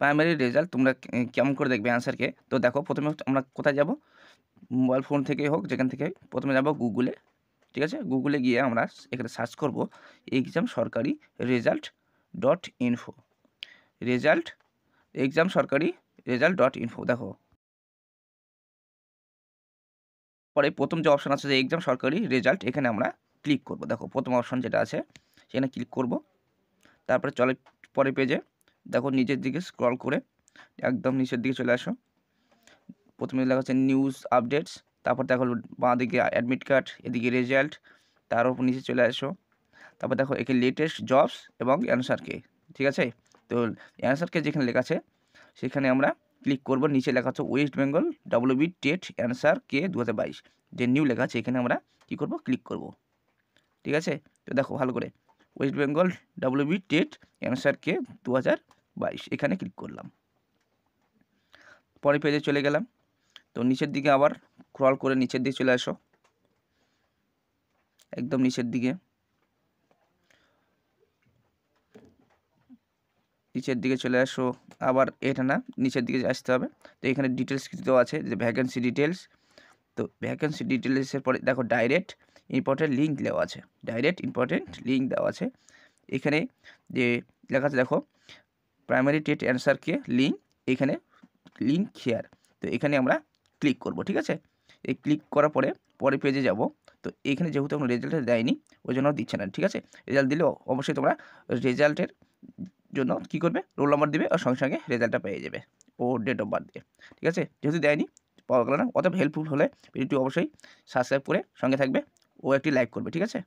primary result তোমরা কেমন করে দেখবে অ্যান্সারকে তো দেখো প্রথমে আমরা কোথায় যাব মোবাইল ফোন থেকে হোক যেখান থেকে প্রথমে যাব গুগলে ঠিক আছে গুগলে গিয়ে আমরা এখানে সার্চ করব এক্সাম সরকারি result dot info result exam সরকারি রেজাল্ট ডট ইনফো দেখো পরে প্রথম যে অপশান আছে যে এক্সাম সরকারি রেজাল্ট এখানে আমরা ক্লিক করব দেখো প্রথম অপশান যেটা আছে সেখানে ক্লিক করব তারপরে চলে পরে পেজে দেখো নিচের দিকে স্ক্রল করে একদম নিচের দিকে চলে আসো প্রথমে লেখা হচ্ছে নিউজ আপডেটস তারপর দেখো বাঁ দিকে অ্যাডমিট কার্ড এদিকে রেজাল্ট তার উপর নিচে চলে আসো তারপর দেখো একে লেটেস্ট জবস এবং কে ঠিক আছে তো কে যেখানে লেখা আছে সেখানে আমরা ক্লিক করব নিচে লেখা আছে West Bengal B TET answer key দু যে নিউ লেখা আছে এখানে আমরা কী করবো ক্লিক করব ঠিক আছে তো দেখো ভালো করে West Bengal B TET answer key দু এখানে ক্লিক করলাম পরের পেজে চলে গেলাম তো নিচের দিকে আবার ক্রল করে নিচের দিকে চলে আসো একদম নিচের দিকে নিচের দিকে চলে আসো আবার এটা না নিচের দিকে আসতে হবে তো এখানে ডিটেলস কিছু আছে যে ভ্যাকেন্সি ডিটেলস তো ভ্যাকেন্সি ডিটেলসের পরে দেখো ডাইরেক্ট ইম্পর্টেন্ট লিঙ্ক দেওয়া আছে ডাইরেক্ট ইম্পর্টেন্ট লিঙ্ক দেওয়া আছে এখানে যে লেখা আছে দেখো primary TET answer key link এখানে লিঙ্ক হেয়ার তো এখানে আমরা ক্লিক করব ঠিক আছে এই ক্লিক করার পরে পরে পেজে যাব তো এখানে যেহেতু আমরা রেজাল্ট দেয়নি ওই জন্য দিচ্ছে না ঠিক আছে রেজাল্ট দিলে অবশ্যই তোমরা রেজাল্টের জন্য কি করবে রোল নাম্বার দেবে আর সঙ্গে সঙ্গে রেজাল্টটা পেয়ে যাবে ও ডেট অফ বার্থ দিয়ে ঠিক আছে যেহেতু দেয়নি পাওয়া গেল না অতএব হেল্পফুল হলে ভিডিওটি অবশ্যই সাবস্ক্রাইব করে সঙ্গে থাকবে ও একটি লাইক করবে ঠিক আছে